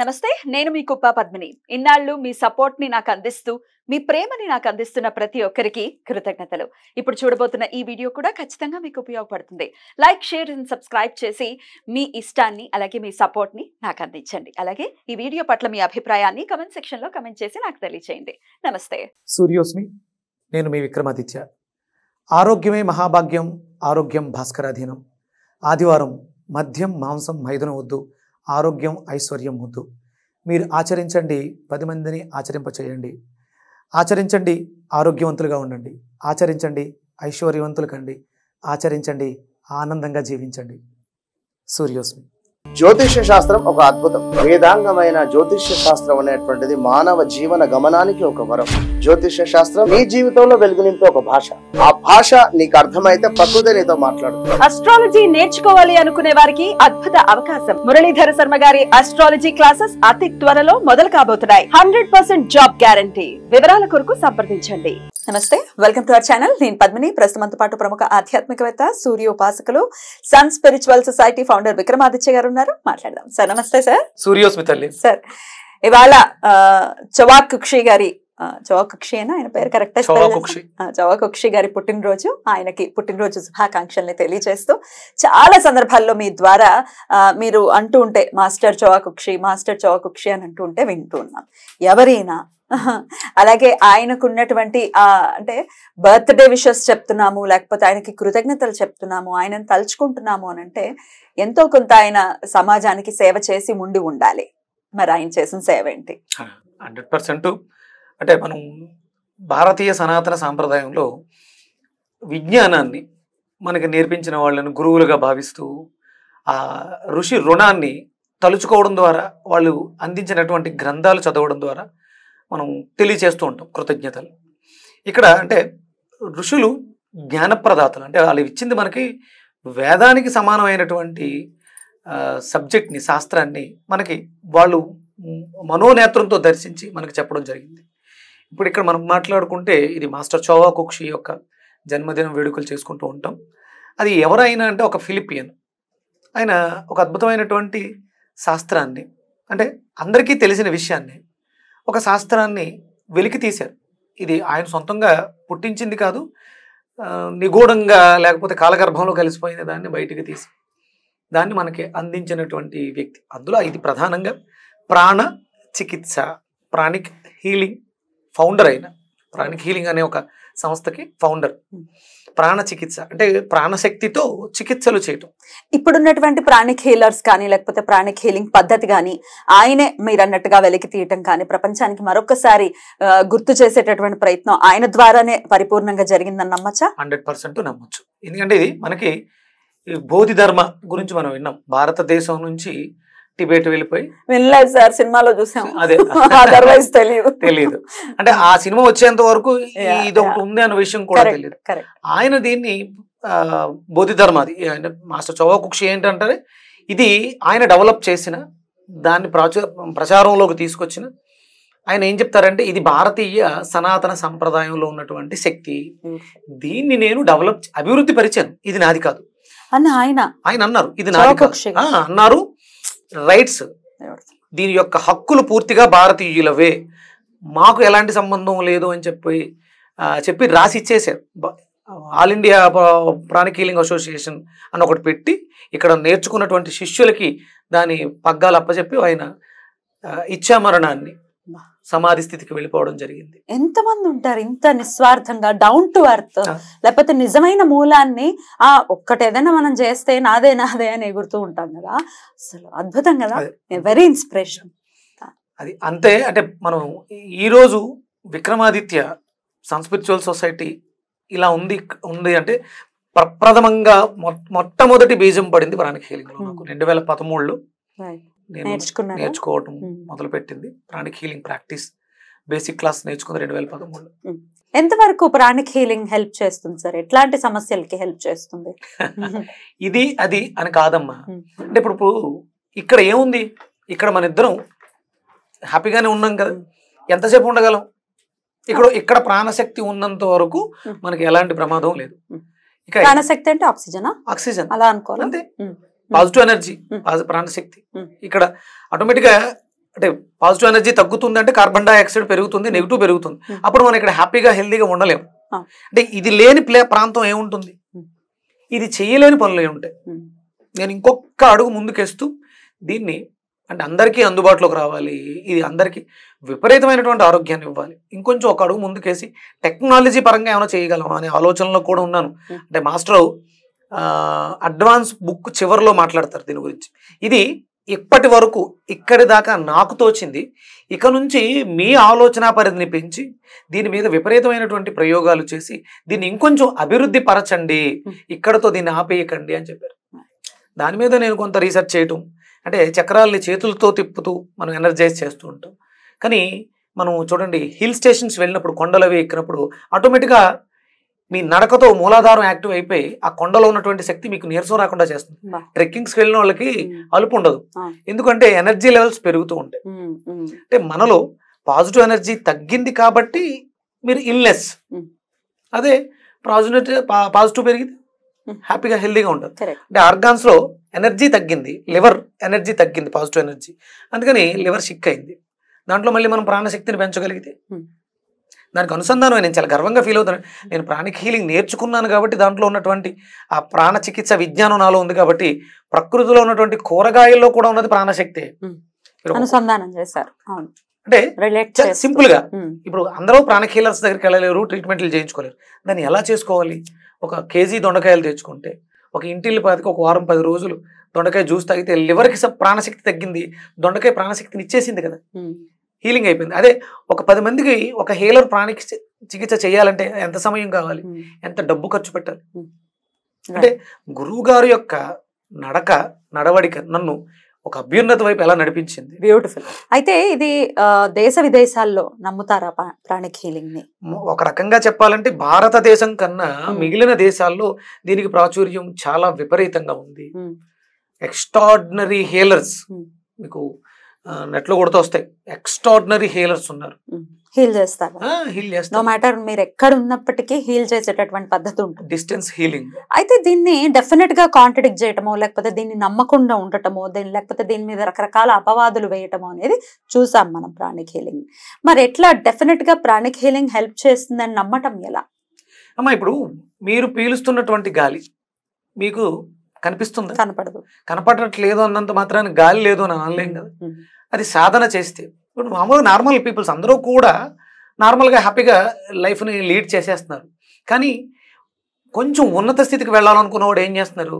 నమస్తే నేను మీ కుప్ప పద్మిని ఇన్నాళ్ళు మీ సపోర్ట్ ని నాకు అందిస్తూ మీ ప్రేమని నాకు అందిస్తున్న ప్రతి ఒక్కరికి కృతజ్ఞతలు ఇప్పుడు చూడబోతున్న ఈ వీడియో కూడా ఖచ్చితంగా మీకు ఉపయోగపడుతుంది లైక్ షేర్ అండ్ సబ్స్క్రైబ్ చేసి మీ ఇష్టాన్ని అలాగే మీ సపోర్ట్ని నాకు అందించండి అలాగే ఈ వీడియో పట్ల మీ అభిప్రాయాన్ని కమెంట్ సెక్షన్ లో కమెంట్ చేసి నాకు తెలియచేయండి నమస్తే సూర్యోస్మి నేను మీ విక్రమాదిత్య ఆరోగ్యమే మహాభాగ్యం ఆరోగ్యం భాస్కరాధీనం ఆదివారం మద్యం మాంసం మైదనం వద్దు ఆరోగ్యం ఐశ్వర్యం ముద్దు మీరు ఆచరించండి పది మందిని ఆచరింపచేయండి ఆచరించండి ఆరోగ్యవంతులుగా ఉండండి ఆచరించండి ఐశ్వర్యవంతులు కండి ఆచరించండి ఆనందంగా జీవించండి సూర్యోస్మి జ్యోతిష్య శాస్త్రం ఒక అద్భుతం వేదాంగమైన జ్యోతిష్య శాస్త్రం అనేటువంటిది మానవ జీవన గమనానికి ఒక వరం జ్యోతిష శాస్త్రం నీ జీవితంలో వెలుగునింపే ఒక భాష ఆ భాష నీకు అర్థమైతే ప్రకృతి నీతో మాట్లాడు అస్ట్రాలజీ నేర్చుకోవాలి అనుకునే వారికి అద్భుత అవకాశం మురళీధర శర్మ గారి అస్ట్రాలజీ క్లాసెస్ అతి త్వరలో మొదలు కాబోతున్నాయి హండ్రెడ్ పర్సెంట్ జాబ్ గ్యారంటీ వివరాల కొరకు సంప్రదించండి నమస్తే వెల్కమ్ టు అవర్ ఛానల్ నేను పద్మిని ప్రస్తుతంతో పాటు ప్రముఖ ఆధ్యాత్మికవేత్త సూర్యోపాసకులు sun spiritual society founder Vikramaditya గారు ఉన్నారు మాట్లాడదాం సార్ నమస్తే సార్ సూర్యోస్మితల్లి సార్ ఇవాళ చవాక్ కుక్షి గారి అయినా ఆయన పేరు కరెక్ట్ చౌకక్షి గారి పుట్టినరోజు ఆయనకి పుట్టినరోజు శుభాకాంక్షల్ని తెలియజేస్తూ చాలా సందర్భాల్లో మీ ద్వారా మీరు అంటూ ఉంటే మాస్టర్ చౌకక్షి మాస్టర్ చౌకక్షి అని అంటూ ఉంటే వింటూ ఉన్నాం ఎవరైనా అలాగే ఆయనకున్నటువంటి ఆ అంటే బర్త్డే విషస్ చెప్తున్నాము లేకపోతే ఆయనకి కృతజ్ఞతలు చెప్తున్నాము ఆయనను తలుచుకుంటున్నాము అని అంటే ఎంతో కొంత ఆయన సమాజానికి సేవ చేసి ఉండి ఉండాలి మరి ఆయన చేసిన సేవ ఏంటి హండ్రెడ్ పర్సెంట్ అంటే మనం భారతీయ సనాతన సాంప్రదాయంలో విజ్ఞానాన్ని మనకి నేర్పించిన వాళ్ళని గురువులుగా భావిస్తూ ఆ ఋషి రుణాన్ని తలుచుకోవడం ద్వారా వాళ్ళు అందించినటువంటి గ్రంథాలు చదవడం ద్వారా మనం తెలియచేస్తూ ఉంటాం కృతజ్ఞతలు ఇక్కడ అంటే ఋషులు జ్ఞానప్రదాతలు అంటే వాళ్ళు ఇచ్చింది మనకి వేదానికి సమానమైనటువంటి సబ్జెక్ట్ని శాస్త్రాన్ని మనకి వాళ్ళు మనోనేత్రంతో దర్శించి మనకు చెప్పడం జరిగింది ఇప్పుడు ఇక్కడ మనం మాట్లాడుకుంటే ఇది మాస్టర్ చోవా కుక్షి యొక్క జన్మదినం వేడుకలు చేసుకుంటూ ఉంటాం అది ఎవరైనా అంటే ఒక ఫిలిపియన్ ఆయన ఒక అద్భుతమైనటువంటి శాస్త్రాన్ని అంటే అందరికీ తెలిసిన విషయాన్ని ఒక శాస్త్రాన్ని వెలికి తీశారు ఇది ఆయన సొంతంగా పుట్టించింది కాదు నిగూఢంగా లేకపోతే కాలగర్భంలో కలిసిపోయిన దాన్ని బయటికి తీసి దాన్ని మనకి అందించినటువంటి వ్యక్తి అందులో ఇది ప్రధానంగా ప్రాణ చికిత్స ప్రాణిక్ హీలింగ్ ఫౌండర్ అయిన ప్రాణిక్ హీలింగ్ అనే ఒక సంస్థకి ఫౌండర్ hmm. ప్రాణ చికిత్స అంటే ప్రాణశక్తితో చికిత్సలు చేయటం ఇప్పుడున్నటువంటి ప్రాణిక్ హీలర్స్ కానీ లేకపోతే ప్రాణిక్ హీలింగ్ పద్ధతి కానీ ఆయనే మీరు అన్నట్టుగా వెలికి తీయటం కానీ ప్రపంచానికి మరొకసారి గుర్తు చేసేటటువంటి ప్రయత్నం ఆయన ద్వారానే పరిపూర్ణంగా జరిగిందని నమ్మచ్చా హండ్రెడ్ పర్సెంట్ నమ్మచ్చు ఎందుకంటే ఇది మనకి బోధి ధర్మ గురించి మనం విన్నాం భారతదేశం నుంచి టిబెట్ వెళ్ళిపోయి వినలేదు సార్ సినిమాలో చూసాం అదే అదర్వైజ్ తెలియదు తెలియదు అంటే ఆ సినిమా వచ్చేంత వరకు ఇది ఒకటి ఉంది అనే విషయం కూడా తెలియదు ఆయన దీన్ని ధర్మ అది మాస్టర్ చౌవాకుక్షి ఏంటంటే ఇది ఆయన డెవలప్ చేసిన దాన్ని ప్రచారంలోకి తీసుకొచ్చిన ఆయన ఏం చెప్తారంటే ఇది భారతీయ సనాతన సంప్రదాయంలో ఉన్నటువంటి శక్తి hmm. దీన్ని నేను డెవలప్ అభివృద్ధి పరిచాను ఇది నాది కాదు అని ఆయన ఆయన అన్నారు ఇది నాది కాదు అన్నారు రైట్స్ దీని యొక్క హక్కులు పూర్తిగా భారతీయులవే మాకు ఎలాంటి సంబంధం లేదు అని చెప్పి చెప్పి రాసి ఇచ్చేసారు all India pranic healing healing association అని ఒకటి పెట్టి ఇక్కడ నేర్చుకున్నటువంటి శిష్యులకి దాని పగ్గాలు అప్పచెప్పి ఆయన ఇచ్చామరణాన్ని సమాధి స్థితికి వెళ్ళిపోవడం జరిగింది ఎంతమంది ఉంటారు ఇంత నిస్వార్థంగా డౌన్ టు అర్త్ లేకపోతే నిజమైన మూలాన్ని ఆ ఒక్కటేదైనా మనం చేస్తే నాదే నాదే అని ఎగురుతూ ఉంటాం కదా అసలు అద్భుతం కదా వెరీ ఇన్స్పిరేషన్ అది అంతే అంటే మనం ఈరోజు విక్రమాదిత్య సన్స్పిరిచువల్ సొసైటీ ఇలా ఉంది ఉంది అంటే ప్రప్రథమంగా మొట్టమొదటి బీజం పడింది ప్రాణిక హీలింగ్లో నాకు రెండు వేల పదమూడులో నేను మొదలు మొదలుపెట్టింది pranic healing practice basic class నేర్చుకుంది రెండు వేల పదమూడులో ఎంతవరకు ప్రాణిక్ హీలింగ్ హెల్ప్ చేస్తుంది సార్ ఎట్లాంటి సమస్యలకి హెల్ప్ చేస్తుంది ఇది అది అని కాదమ్మా అంటే ఇప్పుడు ఇప్పుడు ఇక్కడ ఏముంది ఇక్కడ మన ఇద్దరం హ్యాపీగానే ఉన్నాం కదా ఎంతసేపు ఉండగలం ఇక్కడ ఇక్కడ ప్రాణశక్తి ఉన్నంత వరకు మనకి ఎలాంటి ప్రమాదం లేదు ప్రాణశక్తి అంటే ఆక్సిజన్ ఆక్సిజన్ అలా అనుకోవాలి అంతే పాజిటివ్ ఎనర్జీ ప్రాణశక్తి ఇక్కడ ఆటోమేటిక్ గా అంటే పాజిటివ్ ఎనర్జీ తగ్గుతుంది అంటే కార్బన్ డైఆక్సైడ్ పెరుగుతుంది నెగిటివ్ పెరుగుతుంది అప్పుడు మనం ఇక్కడ హ్యాపీగా హెల్దీగా ఉండలేము అంటే ఇది లేని ప్లే ప్రాంతం ఏముంటుంది ఇది చేయలేని పనులు ఏముంటాయి నేను ఇంకొక అడుగు ముందుకేస్తూ దీన్ని అంటే అందరికీ అందుబాటులోకి రావాలి ఇది అందరికీ విపరీతమైనటువంటి ఆరోగ్యాన్ని ఇవ్వాలి ఇంకొంచెం ఒక అడుగు ముందుకేసి టెక్నాలజీ పరంగా ఏమైనా చేయగలమా అనే ఆలోచనలో కూడా ఉన్నాను అంటే మాస్టర్ అడ్వాన్స్ బుక్ చివరిలో మాట్లాడతారు దీని గురించి ఇది ఇప్పటి వరకు ఇక్కడి దాకా నాకు తోచింది ఇక నుంచి మీ ఆలోచన పరిధిని పెంచి దీని మీద విపరీతమైనటువంటి ప్రయోగాలు చేసి దీన్ని ఇంకొంచెం అభివృద్ధి పరచండి ఇక్కడతో దీన్ని ఆపేయకండి అని చెప్పారు దాని మీద నేను కొంత రీసెర్చ్ చేయటం అంటే చక్రాలని చేతులతో తిప్పుతూ మనం ఎనర్జైజ్ చేస్తూ ఉంటాం కానీ మనం చూడండి హిల్ స్టేషన్స్ వెళ్ళినప్పుడు కొండలవి ఎక్కినప్పుడు ఆటోమేటిక్గా మీ నడకతో మూలాధారం యాక్టివ్ అయిపోయి ఆ కొండలో ఉన్నటువంటి శక్తి మీకు నీరసం రాకుండా చేస్తుంది ట్రెక్కింగ్స్కి వెళ్ళిన వాళ్ళకి అలుపు ఉండదు ఎందుకంటే ఎనర్జీ లెవెల్స్ పెరుగుతూ ఉంటాయి అంటే మనలో పాజిటివ్ ఎనర్జీ తగ్గింది కాబట్టి మీరు ఇల్నెస్ అదే పాజిటివ్ పాజిటివ్ పెరిగింది హ్యాపీగా హెల్దీగా ఉంటుంది అంటే ఆర్గాన్స్లో ఎనర్జీ తగ్గింది లివర్ ఎనర్జీ తగ్గింది పాజిటివ్ ఎనర్జీ అందుకని లివర్ సిక్ అయింది దాంట్లో మళ్ళీ మనం ప్రాణశక్తిని పెంచగలిగితే దానికి అనుసంధానం నేను చాలా గర్వంగా ఫీల్ అవుతాను నేను ప్రాణిక హీలింగ్ నేర్చుకున్నాను కాబట్టి దాంట్లో ఉన్నటువంటి ఆ ప్రాణ చికిత్స విజ్ఞానం నాలో ఉంది కాబట్టి ప్రకృతిలో ఉన్నటువంటి కూరగాయల్లో కూడా ఉన్నది ప్రాణశక్తి అనుసంధానం చేశారు అంటే సింపుల్ గా ఇప్పుడు అందరూ ప్రాణ హీలర్స్ దగ్గరికి వెళ్ళలేరు ట్రీట్మెంట్లు చేయించుకోలేరు దాన్ని ఎలా చేసుకోవాలి ఒక కేజీ దొండకాయలు తెచ్చుకుంటే ఒక పాతికి ఒక వారం పది రోజులు దొండకాయ జ్యూస్ తాగితే లివర్కి ప్రాణశక్తి తగ్గింది దొండకాయ ప్రాణశక్తిని ఇచ్చేసింది కదా హీలింగ్ అయిపోయింది అదే ఒక పది మందికి ఒక హీలర్ ప్రాణిక చికిత్స చేయాలంటే ఎంత సమయం కావాలి ఎంత డబ్బు ఖర్చు పెట్టాలి అంటే గురువు గారు యొక్క నడక నడవడిక నన్ను ఒక అభ్యున్నత వైపు ఎలా నడిపించింది బ్యూటిఫుల్ అయితే ఇది దేశ విదేశాల్లో నమ్ముతారా ప్రాణిక్ హీలింగ్ ని ఒక రకంగా చెప్పాలంటే భారతదేశం కన్నా మిగిలిన దేశాల్లో దీనికి ప్రాచుర్యం చాలా విపరీతంగా ఉంది ఎక్స్ట్రాడినరీ హీలర్స్ మీకు నెట్లో కొడుతూ వస్తాయి ఎక్స్ట్రాడినరీ హీలర్స్ ఉన్నారు హీల్ చేస్తారు హీల్ చేస్తారు నో మ్యాటర్ మీరు ఎక్కడ ఉన్నప్పటికీ హీల్ చేసేటటువంటి పద్ధతి ఉంటుంది డిస్టెన్స్ హీలింగ్ అయితే దీన్ని డెఫినెట్ గా కాంట్రడిక్ట్ చేయటమో లేకపోతే దీన్ని నమ్మకుండా ఉండటమో దీని లేకపోతే దీని మీద రకరకాల అపవాదులు వేయటమో అనేది చూసాం మనం ప్రాణిక్ హీలింగ్ మరి ఎట్లా డెఫినెట్ గా ప్రాణిక్ హీలింగ్ హెల్ప్ చేస్తుందని నమ్మటం ఎలా అమ్మా ఇప్పుడు మీరు పీలుస్తున్నటువంటి గాలి మీకు కనిపిస్తుంది కనపడదు కనపడట్లేదు అన్నంత మాత్రాన్ని గాలి లేదు అని అనలేం కదా అది సాధన చేస్తే ఇప్పుడు మామూలుగా నార్మల్ పీపుల్స్ అందరూ కూడా నార్మల్గా హ్యాపీగా లైఫ్ని లీడ్ చేసేస్తున్నారు కానీ కొంచెం ఉన్నత స్థితికి వెళ్ళాలనుకున్నవాడు ఏం చేస్తున్నారు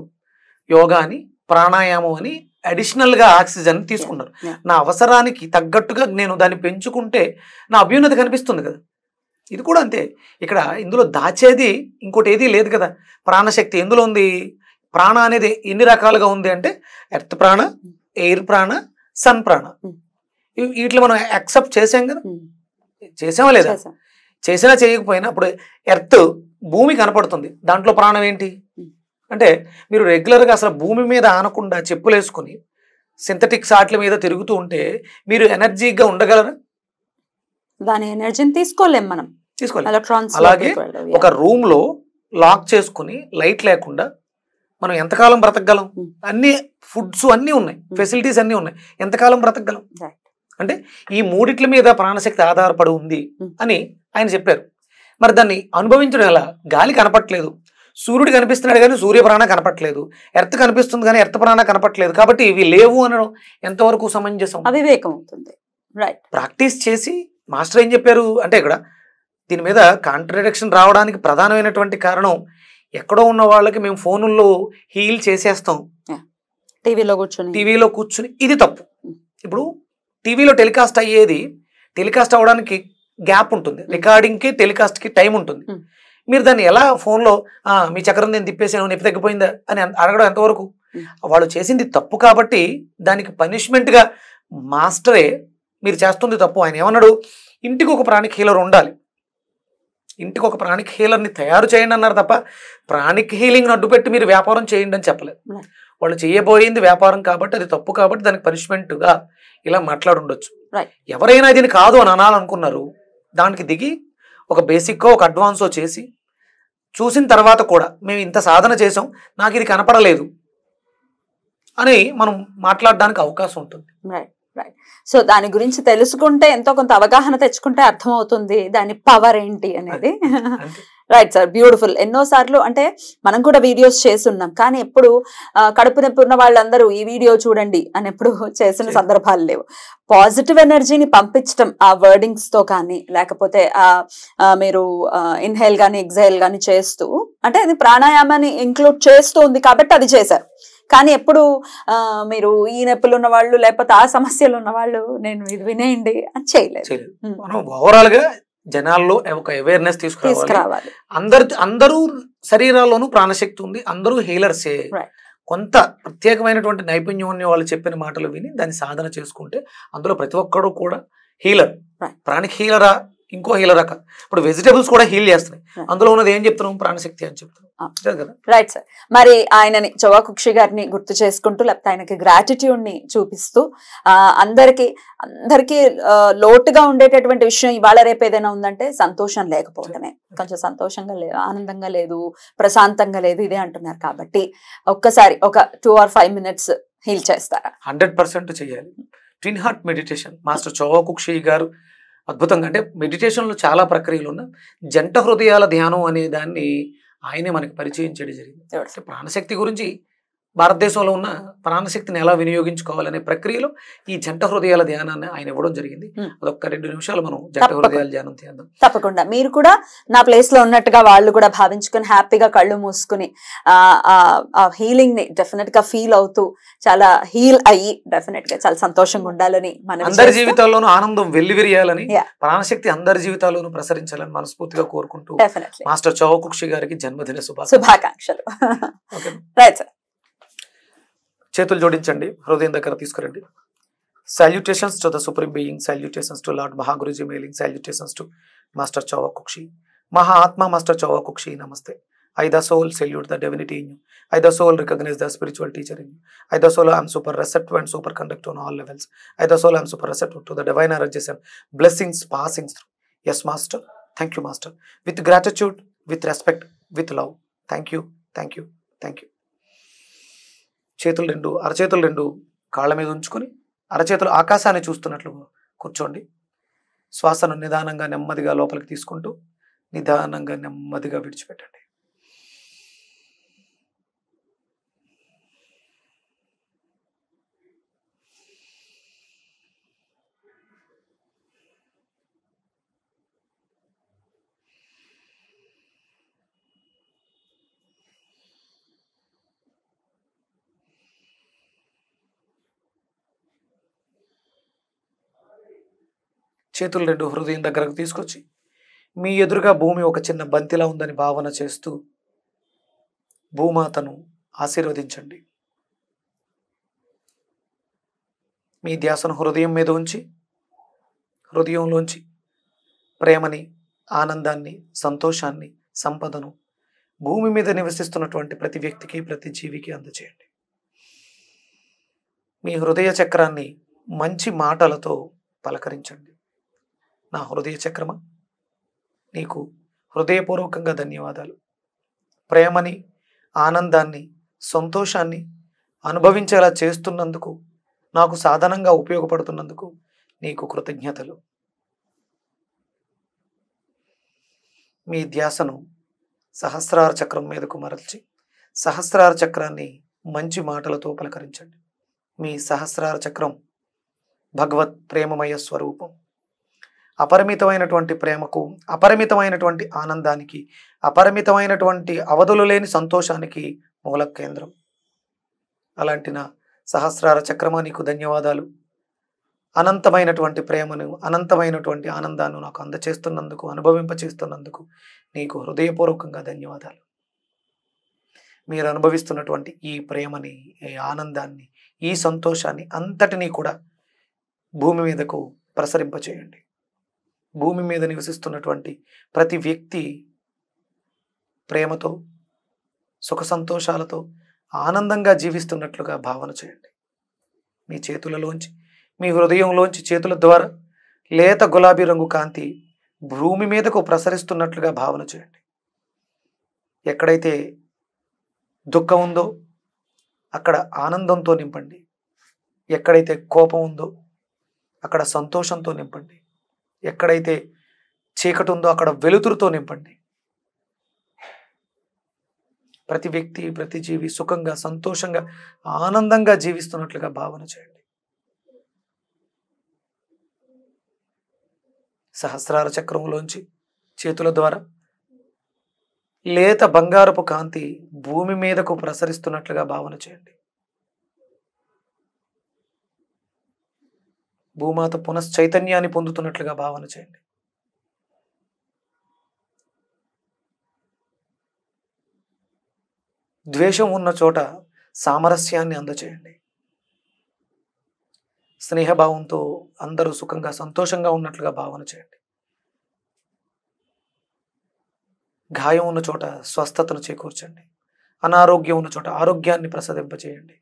యోగా అని ప్రాణాయామం అని అడిషనల్గా ఆక్సిజన్ తీసుకున్నారు నా అవసరానికి తగ్గట్టుగా నేను దాన్ని పెంచుకుంటే నా అభ్యున్నతి కనిపిస్తుంది కదా ఇది కూడా అంతే ఇక్కడ ఇందులో దాచేది ఇంకోటి ఏదీ లేదు కదా ప్రాణశక్తి ఎందులో ఉంది ప్రాణ అనేది ఎన్ని రకాలుగా ఉంది అంటే ఎర్త్ ప్రాణ ఎయిర్ ప్రాణ సన్ ప్రాణ వీటిలో మనం యాక్సెప్ట్ చేసాం కదా చేసామా లేదా చేసినా చేయకపోయినా అప్పుడు ఎర్త్ భూమి కనపడుతుంది దాంట్లో ప్రాణం ఏంటి అంటే మీరు రెగ్యులర్గా అసలు భూమి మీద ఆనకుండా చెప్పులేసుకుని సింథటిక్ సాట్ల మీద తిరుగుతూ ఉంటే మీరు ఎనర్జీగా ఉండగలరా దాని ఎనర్జీని తీసుకోలేం మనం తీసుకోలేం అలాగే ఒక రూమ్లో లాక్ చేసుకుని లైట్ లేకుండా మనం ఎంతకాలం బ్రతకగలం అన్ని ఫుడ్స్ అన్నీ ఉన్నాయి ఫెసిలిటీస్ అన్నీ ఉన్నాయి ఎంతకాలం బ్రతకగలం అంటే ఈ మూడిట్ల మీద ప్రాణశక్తి ఆధారపడి ఉంది అని ఆయన చెప్పారు మరి దాన్ని అనుభవించడం ఎలా గాలి కనపట్లేదు సూర్యుడు కనిపిస్తున్నాడు కానీ సూర్యప్రాణ కనపట్లేదు ఎర్త్ కనిపిస్తుంది కానీ ఎర్త్ ప్రాణ కనపట్లేదు కాబట్టి ఇవి లేవు అనడం ఎంతవరకు సమంజసం అవివేకం అవుతుంది రైట్ ప్రాక్టీస్ చేసి మాస్టర్ ఏం చెప్పారు అంటే ఇక్కడ దీని మీద కాంట్రడిక్షన్ రావడానికి ప్రధానమైనటువంటి కారణం ఎక్కడో ఉన్న వాళ్ళకి మేము ఫోనుల్లో హీల్ చేసేస్తాం టీవీలో కూర్చొని టీవీలో కూర్చుని ఇది తప్పు ఇప్పుడు టీవీలో టెలికాస్ట్ అయ్యేది టెలికాస్ట్ అవ్వడానికి గ్యాప్ ఉంటుంది రికార్డింగ్కి టెలికాస్ట్కి టైం ఉంటుంది మీరు దాన్ని ఎలా ఫోన్లో మీ చక్రం నేను తిప్పేసాను నొప్పి తగ్గిపోయిందా అని అడగడం ఎంతవరకు వాళ్ళు చేసింది తప్పు కాబట్టి దానికి పనిష్మెంట్గా మాస్టరే మీరు చేస్తుంది తప్పు ఆయన ఏమన్నాడు ఇంటికి ఒక ప్రాణిక హీలర్ ఉండాలి ఇంటికి ఒక ప్రాణిక్ హీలర్ని తయారు చేయండి అన్నారు తప్ప ప్రాణిక్ హీలింగ్ అడ్డుపెట్టి మీరు వ్యాపారం చేయండి అని చెప్పలేదు వాళ్ళు చేయబోయింది వ్యాపారం కాబట్టి అది తప్పు కాబట్టి దానికి పనిష్మెంట్గా ఇలా మాట్లాడుండొచ్చు ఎవరైనా దీని కాదు అని అనాలనుకున్నారు దానికి దిగి ఒక బేసిక్గా ఒక అడ్వాన్సో చేసి చూసిన తర్వాత కూడా మేము ఇంత సాధన చేసాం నాకు ఇది కనపడలేదు అని మనం మాట్లాడడానికి అవకాశం ఉంటుంది రైట్ సో దాని గురించి తెలుసుకుంటే ఎంతో కొంత అవగాహన తెచ్చుకుంటే అర్థమవుతుంది దాని పవర్ ఏంటి అనేది రైట్ సార్ బ్యూటిఫుల్ ఎన్నో సార్లు అంటే మనం కూడా వీడియోస్ చేస్తున్నాం కానీ ఎప్పుడు కడుపు నొప్పి ఉన్న వాళ్ళందరూ ఈ వీడియో చూడండి అని ఎప్పుడు చేసిన సందర్భాలు లేవు పాజిటివ్ ఎనర్జీని పంపించడం ఆ తో కానీ లేకపోతే ఆ మీరు ఇన్హేల్ కానీ ఎగ్జైల్ కానీ చేస్తూ అంటే అది ప్రాణాయామాన్ని ఇంక్లూడ్ చేస్తూ ఉంది కాబట్టి అది చేశారు కానీ ఎప్పుడు మీరు ఈ నొప్పులు ఉన్న వాళ్ళు లేకపోతే ఆ సమస్యలు ఉన్న వాళ్ళు నేను ఇది వినేయండి అని చేయలేదు మనం ఓవరాల్ గా జనాల్లో ఒక అవేర్నెస్ తీసుకురావాలి అందరు అందరూ శరీరాల్లోనూ ప్రాణశక్తి ఉంది అందరూ హీలర్సే కొంత ప్రత్యేకమైనటువంటి నైపుణ్యం ఉన్న వాళ్ళు చెప్పిన మాటలు విని దాన్ని సాధన చేసుకుంటే అందులో ప్రతి ఒక్కరూ కూడా హీలర్ ప్రాణిక హీలరా ఇంకో హీలర్ రకం ఇప్పుడు వెజిటేబుల్స్ కూడా హీల్ చేస్తున్నాయి అందులో ఉన్నది ఏం చెప్తున్నాం ప్రాణశక్తి అని చెప్తున్నాం రైట్ సార్ మరి ఆయనని చవాకుక్షి కుక్షి గారిని గుర్తు చేసుకుంటూ లేకపోతే ఆయనకి గ్రాటిట్యూడ్ ని చూపిస్తూ అందరికి అందరికీ లోటుగా ఉండేటటువంటి విషయం ఇవాళ రేపు ఏదైనా ఉందంటే సంతోషం లేకపోవడమే కొంచెం సంతోషంగా లేదు ఆనందంగా లేదు ప్రశాంతంగా లేదు ఇదే అంటున్నారు కాబట్టి ఒక్కసారి ఒక two or five minutes heal చేస్తారా హండ్రెడ్ పర్సెంట్ చేయాలి twin heart meditation master Choa Kok Sui గారు అద్భుతంగా అంటే మెడిటేషన్లో చాలా ప్రక్రియలు ఉన్న జంట హృదయాల ధ్యానం అనే దాన్ని ఆయనే మనకి పరిచయం చేయడం జరిగింది ప్రాణశక్తి గురించి భారతదేశంలో ఉన్న ప్రాణశక్తిని ఎలా వినియోగించుకోవాలనే ప్రక్రియలో ఈ జంట హృదయాల ధ్యానాన్ని ఆయన ఇవ్వడం జరిగింది అదొక రెండు నిమిషాలు మనం జంట హృదయాల ధ్యానం చేద్దాం తప్పకుండా మీరు కూడా నా ప్లేస్ లో ఉన్నట్టుగా వాళ్ళు కూడా భావించుకొని హ్యాపీగా కళ్ళు మూసుకుని ఆ హీలింగ్ ని డెఫినెట్ గా ఫీల్ అవుతూ చాలా హీల్ అయ్యి డెఫినెట్ గా చాలా సంతోషంగా ఉండాలని మన అందరి జీవితాల్లోనూ ఆనందం విరియాలని ప్రాణశక్తి అందరి జీవితాల్లోనూ ప్రసరించాలని మనస్ఫూర్తిగా కోరుకుంటూ మాస్టర్ చౌకుక్షి గారికి జన్మదిన శుభాకాంక్షలు రైట్ సార్ చేతులు జోడించండి హృదయం దగ్గర తీసుకురండి salutations to the supreme being salutations to lord Mahaguruji Mei Ling salutations to master Choa Kok Sui Mahatma master Choa Kok Sui namaste I the soul salute the divinity in you I the soul recognise the spiritual teacher in you I the soul I'm super receptive and super conduct on all levels I the soul I'm super receptive to the divine energies and blessings passings through us master thank you master with gratitude with respect with love thank you thank you thank you చేతులు రెండు అరచేతులు రెండు కాళ్ళ మీద ఉంచుకొని అరచేతులు ఆకాశాన్ని చూస్తున్నట్లు కూర్చోండి శ్వాసను నిదానంగా నెమ్మదిగా లోపలికి తీసుకుంటూ నిదానంగా నెమ్మదిగా విడిచిపెట్టండి చేతులు రెండు హృదయం దగ్గరకు తీసుకొచ్చి మీ ఎదురుగా భూమి ఒక చిన్న బంతిలా ఉందని భావన చేస్తూ భూమాతను ఆశీర్వదించండి మీ ధ్యాసను హృదయం మీద ఉంచి హృదయంలోంచి ప్రేమని ఆనందాన్ని సంతోషాన్ని సంపదను భూమి మీద నివసిస్తున్నటువంటి ప్రతి వ్యక్తికి ప్రతి జీవికి అందచేయండి మీ హృదయ చక్రాన్ని మంచి మాటలతో పలకరించండి నా హృదయ చక్రమ నీకు హృదయపూర్వకంగా ధన్యవాదాలు ప్రేమని ఆనందాన్ని సంతోషాన్ని అనుభవించేలా చేస్తున్నందుకు నాకు సాధనంగా ఉపయోగపడుతున్నందుకు నీకు కృతజ్ఞతలు మీ ధ్యాసను సహస్రార చక్రం మీదకు మరల్చి సహస్రార చక్రాన్ని మంచి మాటలతో పలకరించండి మీ సహస్రార చక్రం భగవత్ ప్రేమమయ స్వరూపం అపరిమితమైనటువంటి ప్రేమకు అపరిమితమైనటువంటి ఆనందానికి అపరిమితమైనటువంటి అవధులు లేని సంతోషానికి మూల కేంద్రం అలాంటి నా సహస్రార చక్రమా నీకు ధన్యవాదాలు అనంతమైనటువంటి ప్రేమను అనంతమైనటువంటి ఆనందాన్ని నాకు అందచేస్తున్నందుకు అనుభవింపచేస్తున్నందుకు నీకు హృదయపూర్వకంగా ధన్యవాదాలు మీరు అనుభవిస్తున్నటువంటి ఈ ప్రేమని ఈ ఆనందాన్ని ఈ సంతోషాన్ని అంతటినీ కూడా భూమి మీదకు ప్రసరింపచేయండి భూమి మీద నివసిస్తున్నటువంటి ప్రతి వ్యక్తి ప్రేమతో సుఖ సంతోషాలతో ఆనందంగా జీవిస్తున్నట్లుగా భావన చేయండి మీ చేతులలోంచి మీ హృదయంలోంచి చేతుల ద్వారా లేత గులాబీ రంగు కాంతి భూమి మీదకు ప్రసరిస్తున్నట్లుగా భావన చేయండి ఎక్కడైతే దుఃఖం ఉందో అక్కడ ఆనందంతో నింపండి ఎక్కడైతే కోపం ఉందో అక్కడ సంతోషంతో నింపండి ఎక్కడైతే చీకటి ఉందో అక్కడ వెలుతురుతో నింపండి ప్రతి వ్యక్తి ప్రతి జీవి సుఖంగా సంతోషంగా ఆనందంగా జీవిస్తున్నట్లుగా భావన చేయండి సహస్రార చక్రంలోంచి చేతుల ద్వారా లేత బంగారపు కాంతి భూమి మీదకు ప్రసరిస్తున్నట్లుగా భావన చేయండి భూమాత పునశ్చైతన్యాన్ని పొందుతున్నట్లుగా భావన చేయండి ద్వేషం ఉన్న చోట సామరస్యాన్ని అందచేయండి స్నేహభావంతో అందరూ సుఖంగా సంతోషంగా ఉన్నట్లుగా భావన చేయండి గాయం ఉన్న చోట స్వస్థతను చేకూర్చండి అనారోగ్యం ఉన్న చోట ఆరోగ్యాన్ని ప్రసదింపచేయండి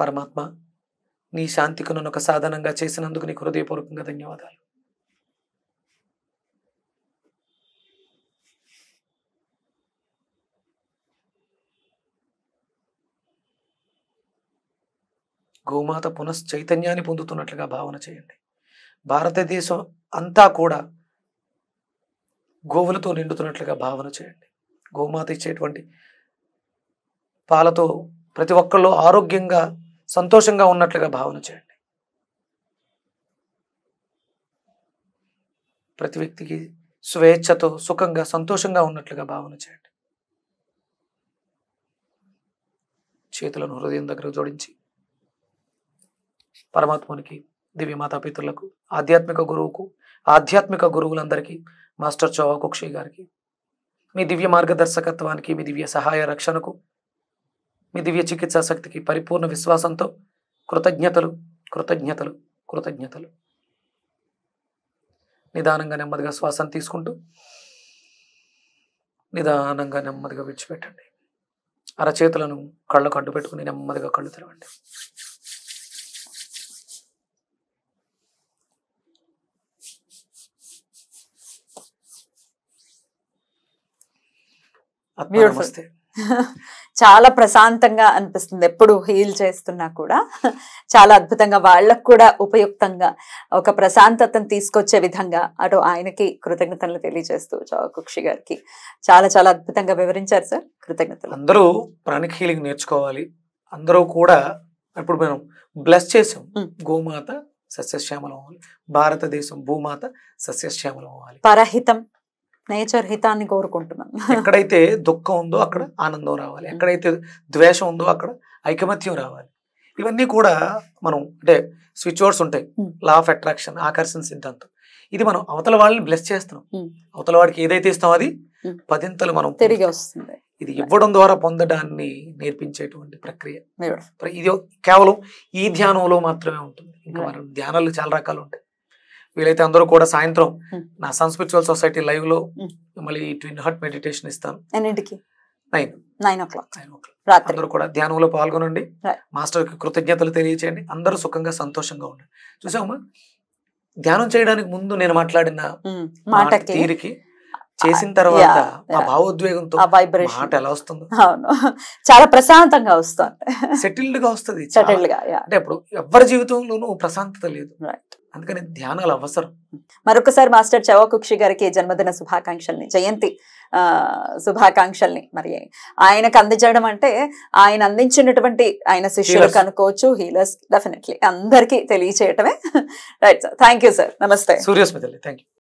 పరమాత్మ నీ శాంతికి నన్ను ఒక సాధనంగా చేసినందుకు నీకు హృదయపూర్వకంగా ధన్యవాదాలు గోమాత పునశ్చైతన్యాన్ని పొందుతున్నట్లుగా భావన చేయండి భారతదేశం అంతా కూడా గోవులతో నిండుతున్నట్లుగా భావన చేయండి గోమాత ఇచ్చేటువంటి పాలతో ప్రతి ఒక్కళ్ళు ఆరోగ్యంగా సంతోషంగా ఉన్నట్లుగా భావన చేయండి ప్రతి వ్యక్తికి స్వేచ్ఛతో సుఖంగా సంతోషంగా ఉన్నట్లుగా భావన చేయండి చేతులను హృదయం దగ్గర జోడించి పరమాత్మునికి దివ్య మాతాపితులకు ఆధ్యాత్మిక గురువుకు ఆధ్యాత్మిక గురువులందరికీ మాస్టర్ చోవాకుక్షి గారికి మీ దివ్య మార్గదర్శకత్వానికి మీ దివ్య సహాయ రక్షణకు మీ దివ్య చికిత్సా శక్తికి పరిపూర్ణ విశ్వాసంతో కృతజ్ఞతలు కృతజ్ఞతలు కృతజ్ఞతలు నిదానంగా నెమ్మదిగా శ్వాసం తీసుకుంటూ నిదానంగా నెమ్మదిగా విడిచిపెట్టండి అరచేతులను కళ్ళకు అడ్డు పెట్టుకుని నెమ్మదిగా కళ్ళు తెరవండి నమస్తే చాలా ప్రశాంతంగా అనిపిస్తుంది ఎప్పుడు హీల్ చేస్తున్నా కూడా చాలా అద్భుతంగా వాళ్ళకు కూడా ఉపయుక్తంగా ఒక ప్రశాంతతను తీసుకొచ్చే విధంగా అటు ఆయనకి కృతజ్ఞతలు తెలియజేస్తూ కుక్షి గారికి చాలా చాలా అద్భుతంగా వివరించారు సార్ కృతజ్ఞతలు అందరూ ప్రాణిక హీలింగ్ నేర్చుకోవాలి అందరూ కూడా ఇప్పుడు మనం బ్లెస్ చేసాం గోమాత సస్యశ్యామలం అవ్వాలి భారతదేశం భూమాత సస్యశ్యామలం అవ్వాలి పరహితం నేచర్ హితాన్ని కోరుకుంటున్నాం ఎక్కడైతే దుఃఖం ఉందో అక్కడ ఆనందం రావాలి ఎక్కడైతే ద్వేషం ఉందో అక్కడ ఐకమత్యం రావాలి ఇవన్నీ కూడా మనం అంటే స్విచ్ వర్డ్స్ ఉంటాయి లా ఆఫ్ అట్రాక్షన్ ఆకర్షణ సిద్ధాంతం ఇది మనం అవతల వాళ్ళని బ్లెస్ చేస్తున్నాం అవతల వాడికి ఏదైతే ఇస్తాం అది పదింతలు మనం తిరిగి వస్తుంది ఇది ఇవ్వడం ద్వారా పొందడాన్ని నేర్పించేటువంటి ప్రక్రియ ఇది కేవలం ఈ ధ్యానంలో మాత్రమే ఉంటుంది ఇంకా మనం ధ్యానాలు చాలా రకాలు ఉంటాయి వీలైతే అందరూ కూడా సాయంత్రం నా సన్ స్పిరిచువల్ సొసైటీ లైవ్ లో మళ్ళీ ట్విన్ హార్ట్ మెడిటేషన్ ఇస్తాను అందరూ కూడా ధ్యానంలో పాల్గొనండి మాస్టర్ కృతజ్ఞతలు తెలియచేయండి అందరూ సుఖంగా సంతోషంగా ఉండండి చూసామా ధ్యానం చేయడానికి ముందు నేను మాట్లాడిన మాట తీరికి చేసిన తర్వాత భావోద్వేగంతో మాట ఎలా వస్తుంది చాలా ప్రశాంతంగా వస్తుంది సెటిల్డ్ గా వస్తుంది అంటే ఇప్పుడు ఎవరి జీవితంలోనూ ప్రశాంతత లేదు అందుకని ధ్యానాలు అవసరం మరొకసారి మాస్టర్ చవకుక్షి గారికి జన్మదిన శుభాకాంక్షల్ని జయంతి శుభాకాంక్షల్ని మరి ఆయనకు అందించడం అంటే ఆయన అందించినటువంటి ఆయన శిష్యులకు అనుకోవచ్చు హీలర్స్ డెఫినెట్లీ అందరికీ తెలియచేయటమే రైట్ సార్ థ్యాంక్ సార్ నమస్తే సూర్యస్మితల్లి థ్యాంక్